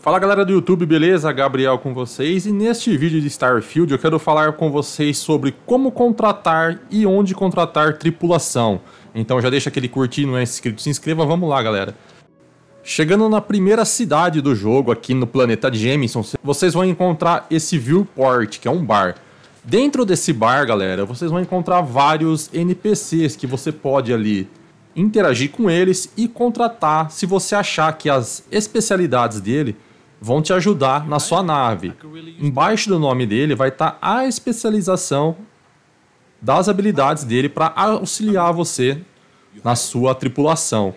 Fala galera do YouTube, beleza? Gabriel com vocês e neste vídeo de Starfield eu quero falar com vocês sobre como contratar e onde contratar tripulação. Então já deixa aquele curtir, não é inscrito, se inscreva, vamos lá galera. Chegando na primeira cidade do jogo, aqui no planeta Jameson, vocês vão encontrar esse Viewport, que é um bar. Dentro desse bar, galera, vocês vão encontrar vários NPCs que você pode ali interagir com eles e contratar se você achar que as especialidades dele vão te ajudar na sua nave. Embaixo do nome dele vai estar a especialização das habilidades dele para auxiliar você na sua tripulação.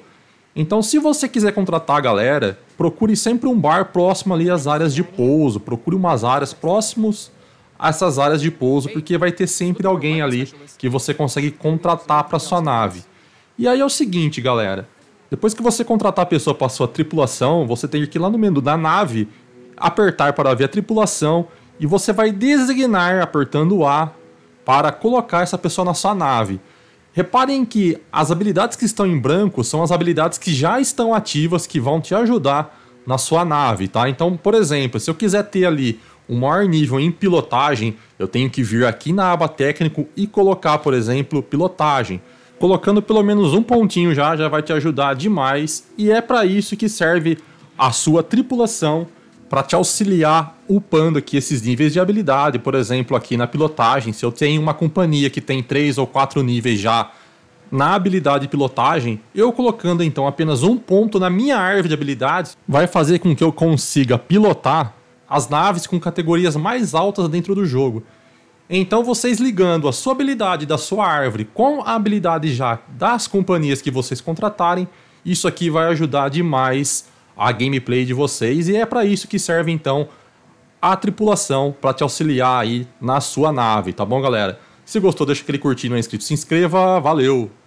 Então, se você quiser contratar a galera, procure sempre um bar próximo ali às áreas de pouso, procure umas áreas próximos a essas áreas de pouso, porque vai ter sempre alguém ali que você consegue contratar para sua nave. E aí é o seguinte, galera, depois que você contratar a pessoa para sua tripulação, você tem que ir lá no menu da nave, apertar para ver a tripulação e você vai designar apertando A para colocar essa pessoa na sua nave. Reparem que as habilidades que estão em branco são as habilidades que já estão ativas que vão te ajudar na sua nave, tá? Então, por exemplo, se eu quiser ter ali um maior nível em pilotagem, eu tenho que vir aqui na aba técnico e colocar, por exemplo, pilotagem. Colocando pelo menos um pontinho já, já vai te ajudar demais. E é para isso que serve a sua tripulação para te auxiliar upando aqui esses níveis de habilidade. Por exemplo, aqui na pilotagem, se eu tenho uma companhia que tem três ou quatro níveis já na habilidade pilotagem, eu colocando então apenas um ponto na minha árvore de habilidades, vai fazer com que eu consiga pilotar as naves com categorias mais altas dentro do jogo. Então, vocês ligando a sua habilidade da sua árvore com a habilidade já das companhias que vocês contratarem, isso aqui vai ajudar demais a gameplay de vocês e é para isso que serve então a tripulação para te auxiliar aí na sua nave, tá bom, galera? Se gostou, deixa aquele curtir, não é inscrito, se inscreva, valeu!